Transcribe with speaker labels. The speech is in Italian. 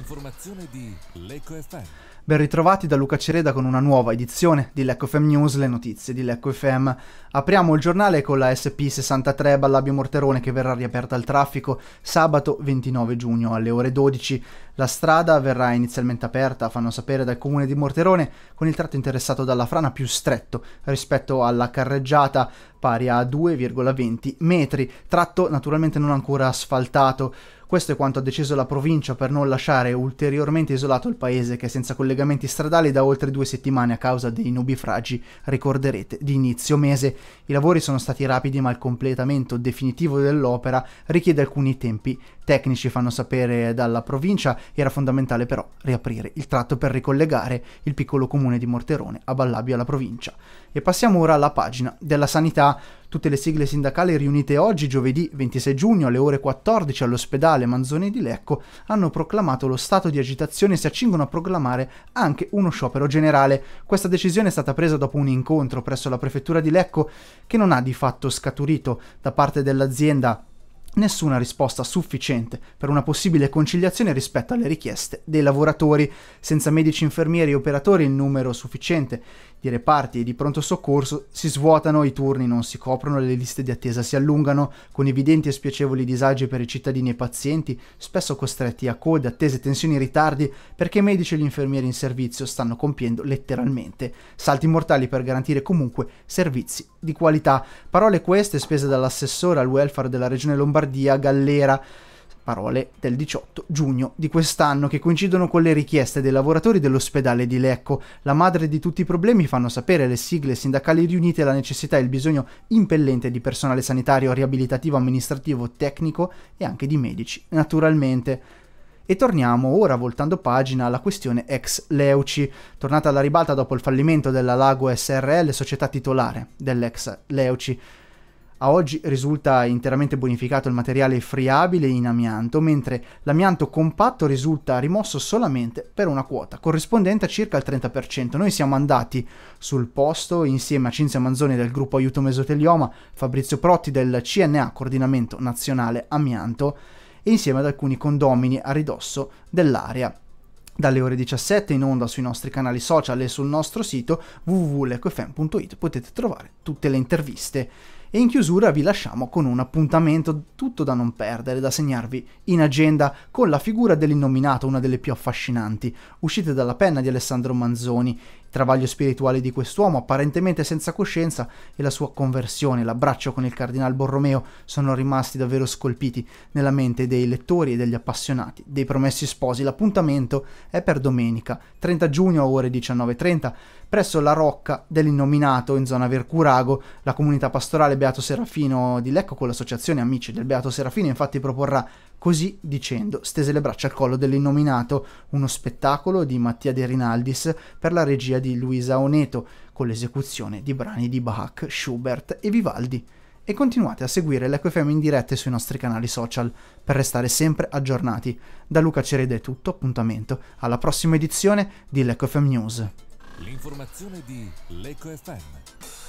Speaker 1: Informazione di Lecco FM. Ben ritrovati da Luca Cereda con una nuova edizione di Lecco FM News, le notizie di Lecco FM. Apriamo il giornale con la SP63 Ballabio Morterone che verrà riaperta al traffico sabato 29 giugno alle ore 12. La strada verrà inizialmente aperta, fanno sapere dal comune di Morterone, con il tratto interessato dalla frana più stretto rispetto alla carreggiata pari a 2,20 metri, tratto naturalmente non ancora asfaltato. Questo è quanto ha deciso la provincia per non lasciare ulteriormente isolato il paese che è senza collegamenti stradali da oltre due settimane a causa dei nubifragi, ricorderete, di inizio mese. I lavori sono stati rapidi ma il completamento definitivo dell'opera richiede alcuni tempi. Tecnici fanno sapere dalla provincia, era fondamentale però riaprire il tratto per ricollegare il piccolo comune di Morterone a Ballabio alla provincia. E passiamo ora alla pagina della sanità. Tutte le sigle sindacali riunite oggi, giovedì 26 giugno alle ore 14 all'ospedale Manzoni di Lecco, hanno proclamato lo stato di agitazione e si accingono a proclamare anche uno sciopero generale. Questa decisione è stata presa dopo un incontro presso la prefettura di Lecco che non ha di fatto scaturito da parte dell'azienda nessuna risposta sufficiente per una possibile conciliazione rispetto alle richieste dei lavoratori. Senza medici, infermieri e operatori in numero sufficiente di reparti e di pronto soccorso si svuotano, i turni non si coprono, le liste di attesa si allungano, con evidenti e spiacevoli disagi per i cittadini e pazienti, spesso costretti a code, attese, tensioni e ritardi, perché i medici e gli infermieri in servizio stanno compiendo letteralmente salti mortali per garantire comunque servizi di qualità. Parole queste spese dall'assessore al welfare della regione Lombardia Lombardia, Gallera parole del 18 giugno di quest'anno che coincidono con le richieste dei lavoratori dell'ospedale di Lecco. La madre di tutti i problemi fanno sapere le sigle sindacali riunite la necessità e il bisogno impellente di personale sanitario, riabilitativo, amministrativo, tecnico e anche di medici, naturalmente. E torniamo ora, voltando pagina, alla questione ex Leuci, tornata alla ribalta dopo il fallimento della Lago SRL, società titolare dell'ex Leuci. A oggi risulta interamente bonificato il materiale friabile in amianto, mentre l'amianto compatto risulta rimosso solamente per una quota, corrispondente a circa il 30%. Noi siamo andati sul posto insieme a Cinzia Manzoni del gruppo Aiuto Mesotelioma, Fabrizio Protti del CNA, Coordinamento Nazionale Amianto, e insieme ad alcuni condomini a ridosso dell'area dalle ore 17 in onda sui nostri canali social e sul nostro sito www.lecofm.it potete trovare tutte le interviste. E in chiusura vi lasciamo con un appuntamento tutto da non perdere, da segnarvi in agenda con la figura dell'innominato, una delle più affascinanti. Uscite dalla penna di Alessandro Manzoni, travaglio spirituale di quest'uomo, apparentemente senza coscienza, e la sua conversione, l'abbraccio con il cardinal Borromeo, sono rimasti davvero scolpiti nella mente dei lettori e degli appassionati dei Promessi Sposi. L'appuntamento è per domenica 30 giugno, ore 19.30, presso la Rocca dell'Innominato in zona Vercurago. La comunità pastorale Beato Serafino di Lecco con l'associazione Amici del Beato Serafino infatti proporrà Così dicendo, stese le braccia al collo dell'innominato, uno spettacolo di Mattia De Rinaldis per la regia di Luisa Oneto, con l'esecuzione di brani di Bach, Schubert e Vivaldi. E continuate a seguire l'EcoFM in diretta sui nostri canali social per restare sempre aggiornati. Da Luca Cereda è tutto, appuntamento alla prossima edizione di l'EcoFM News. L'informazione di l'EcoFM.